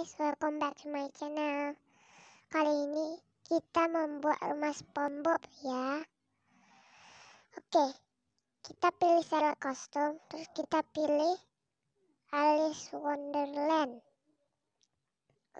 guys, welcome back to my channel Kali ini kita membuat rumah SpongeBob ya Oke, kita pilih syarat kostum Terus kita pilih Alice Wonderland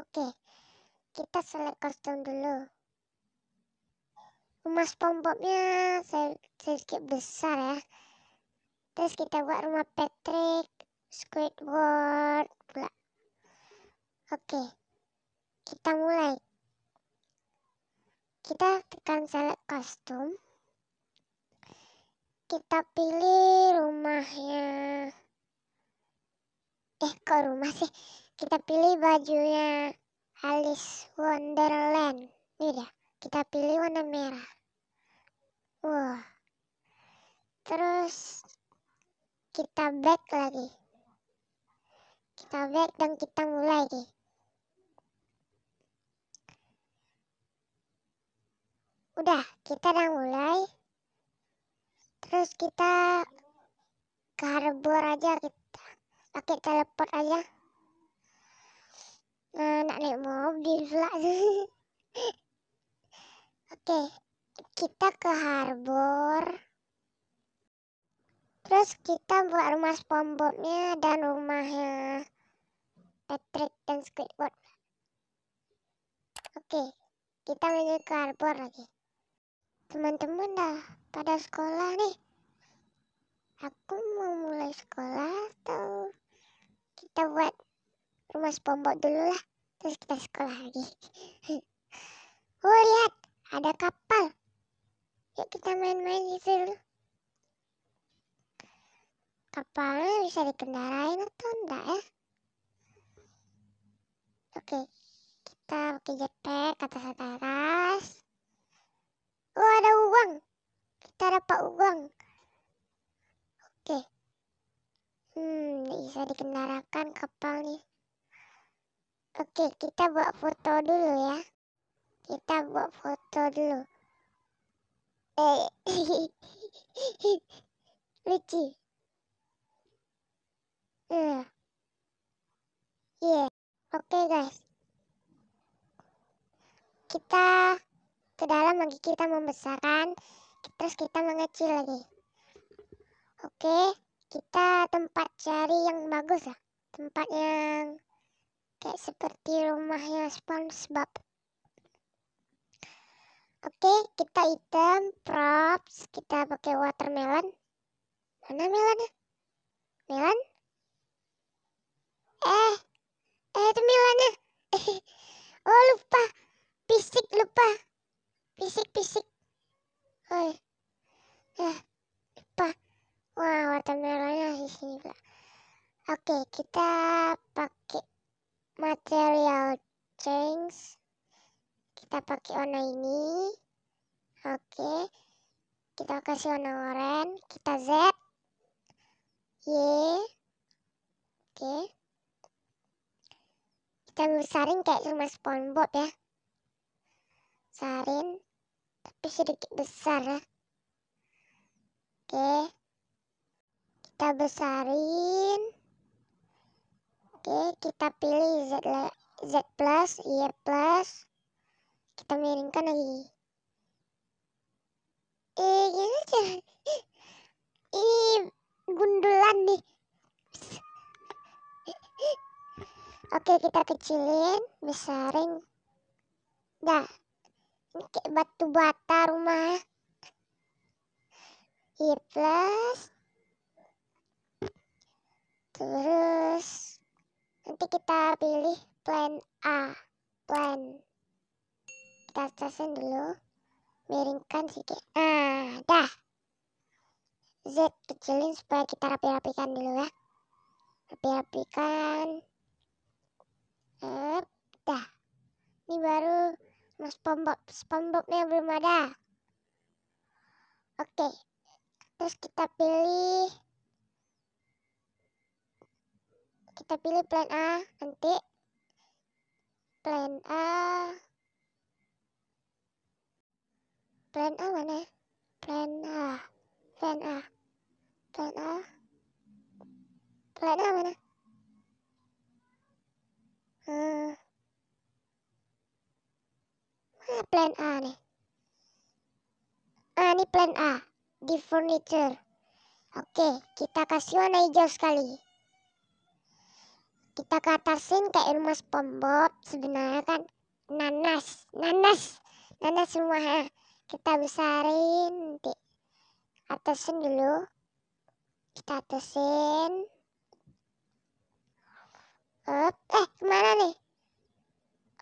Oke, kita select kostum dulu Rumah SpongeBobnya sedikit besar ya Terus kita buat rumah Patrick Squidward Oke, kita mulai. Kita tekan select custom. Kita pilih rumahnya. Eh, kok rumah sih? Kita pilih bajunya Alice Wonderland. Ini dia. Kita pilih warna merah. Wah. Terus kita back lagi kita back dan kita mulai lagi. udah kita udah mulai terus kita ke harbor aja kita pakai teleport aja nah nak naik mobil pula oke okay, kita ke harbor terus kita buat rumah SpongeBobnya dan rumahnya Patrick dan Squidward oke okay, kita menuju ke harbor lagi teman-teman dah pada sekolah nih aku mau mulai sekolah atau kita buat rumah SpongeBob dulu lah terus kita sekolah lagi oh lihat ada kapal yuk kita main-main di situ kapalnya bisa dikendarain atau enggak ya oke kita pakai jetpack kata atas atas Oh ada uang. Kita dapat uang. Oke. Okay. Hmm, bisa dikendarakan nih Oke, kita buat foto dulu ya. Kita buat foto dulu. Eh, lucu. Hmm. Iya Yeah. Oke guys. Kita ke dalam lagi kita membesarkan terus kita mengecil lagi oke kita tempat cari yang bagus lah ya? tempat yang kayak seperti rumahnya SpongeBob oke kita item props kita pakai watermelon mana melonnya melon eh eh itu melonnya oh lupa fisik lupa pisik pisik, Hei. Eh. apa? Wah, warna merahnya di sini juga. Oke, kita pakai material change. Kita pakai warna ini. Oke. Kita kasih warna oranye, kita Z. Y. Oke. Kita besarin kayak cuma SpongeBob ya. Saring tapi sedikit besar ya. Oke. Kita besarin. Oke, kita pilih Z, Z plus, Y plus. Kita miringkan lagi. Eh, gini aja. Ini gundulan nih. Oke, kita kecilin, besarin. Dah kayak batu bata rumah plus iya, terus nanti kita pilih plan A plan kita atasin dulu miringkan sedikit nah dah Z kecilin supaya kita rapi-rapikan dulu ya rapi-rapikan dah ini baru SpongeBob SpongeBobnya belum ada oke okay. terus kita pilih kita pilih plan A nanti plan A plan A mana plan A plan A plan A plan A mana furniture. Oke, kita kasih warna hijau sekali. Kita ke atasin kayak rumah SpongeBob sebenarnya kan nanas, nanas, nanas semua. Kita besarin nanti. Atasin dulu. Kita atasin. Up. Eh, kemana nih?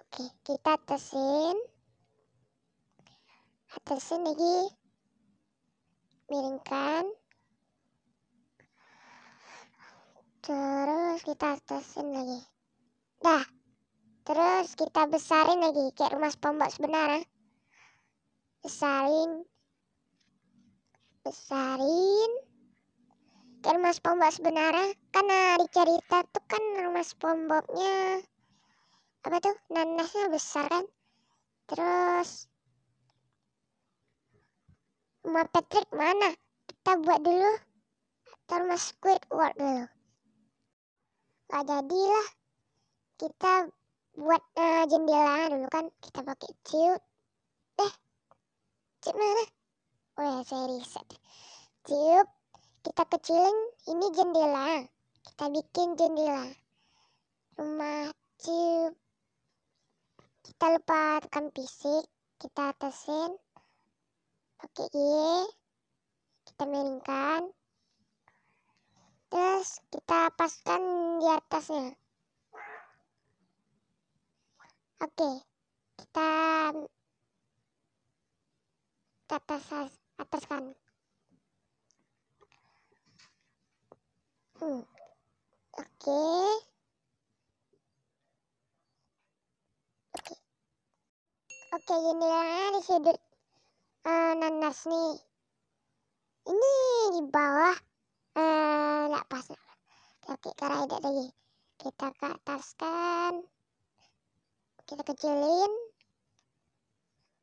Oke, kita atasin. Atasin lagi miringkan terus kita atasin lagi dah terus kita besarin lagi kayak rumah SpongeBob sebenarnya ah. besarin besarin kayak rumah SpongeBob sebenarnya ah. karena di cerita tuh kan rumah SpongeBobnya apa tuh nanasnya besar kan terus Ma Patrick mana? Kita buat dulu termas Squidward dulu. Gak jadilah. Kita buat uh, jendela dulu kan. Kita pakai ciut. Eh, ciut mana? Oh ya, saya riset Ciut. Kita kecilin. Ini jendela. Kita bikin jendela. Rumah ciut. Kita lupa tekan fisik. Kita atasin. Oke, kita miringkan. Terus kita paskan di atasnya. Oke, kita atas ataskan. Hmm. Oke. Oke. Oke, lah di sudut uh, nanas nih ini di bawah eh, nggak uh, pas oke karena tidak lagi kita ke ataskan kita kecilin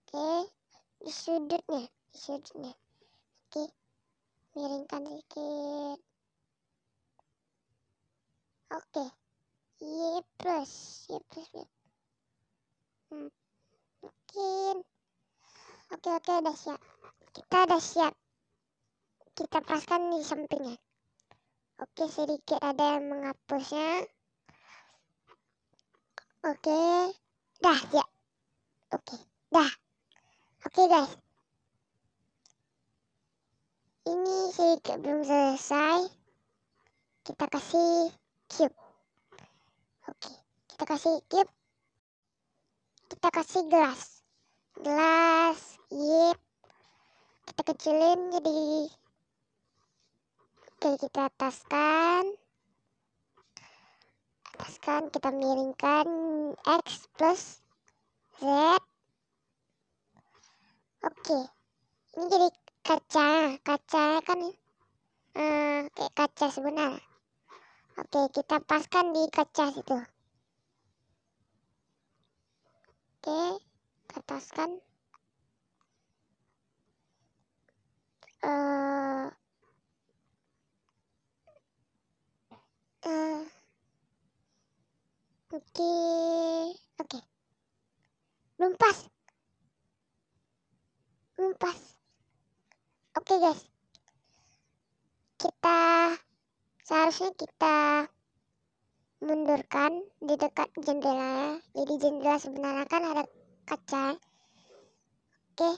oke di sudutnya di sudutnya oke miringkan sedikit oke y plus y plus, y Hmm oke udah siap kita udah siap kita pasang di sampingnya oke sedikit ada yang menghapusnya oke dah ya. oke dah oke guys ini sedikit belum selesai kita kasih cube oke kita kasih cube kita kasih gelas gelas yip kita kecilin jadi oke kita ataskan ataskan kita miringkan x plus z oke ini jadi kaca kaca kan uh, kayak kaca sebenarnya oke kita paskan di kaca situ oke kita paskan Eh, eh, oke okay. oke okay. belum pas oke okay, guys kita seharusnya kita mundurkan di dekat jendela ya. jadi jendela sebenarnya kan ada kaca oke okay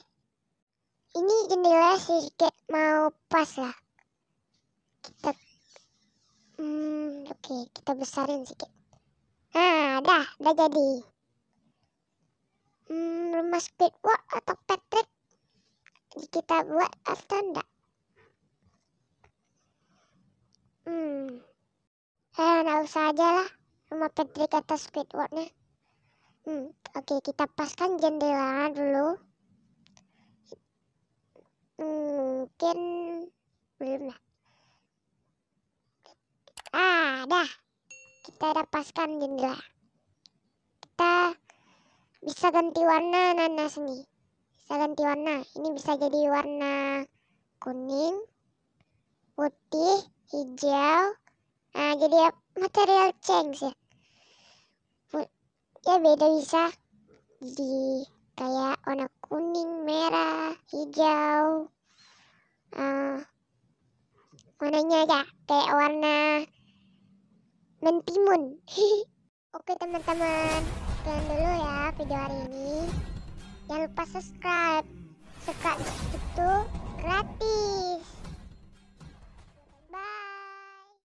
ini jendela sedikit mau pas lah kita hmm, oke okay, kita besarin sedikit nah dah dah jadi hmm, rumah Squidward atau Patrick kita buat atau enggak hmm eh nggak usah aja lah rumah Patrick atau Squidwardnya hmm oke okay, kita paskan jendela dulu mungkin belum lah ah dah kita lepaskan jendela kita bisa ganti warna nanas nih bisa ganti warna ini bisa jadi warna kuning putih hijau nah jadi material change ya ya beda bisa di kayak warna kuning, merah, hijau. Uh, warnanya ya kayak warna mentimun. Oke teman-teman, sekian dulu ya video hari ini. Jangan lupa subscribe. Subscribe itu gratis.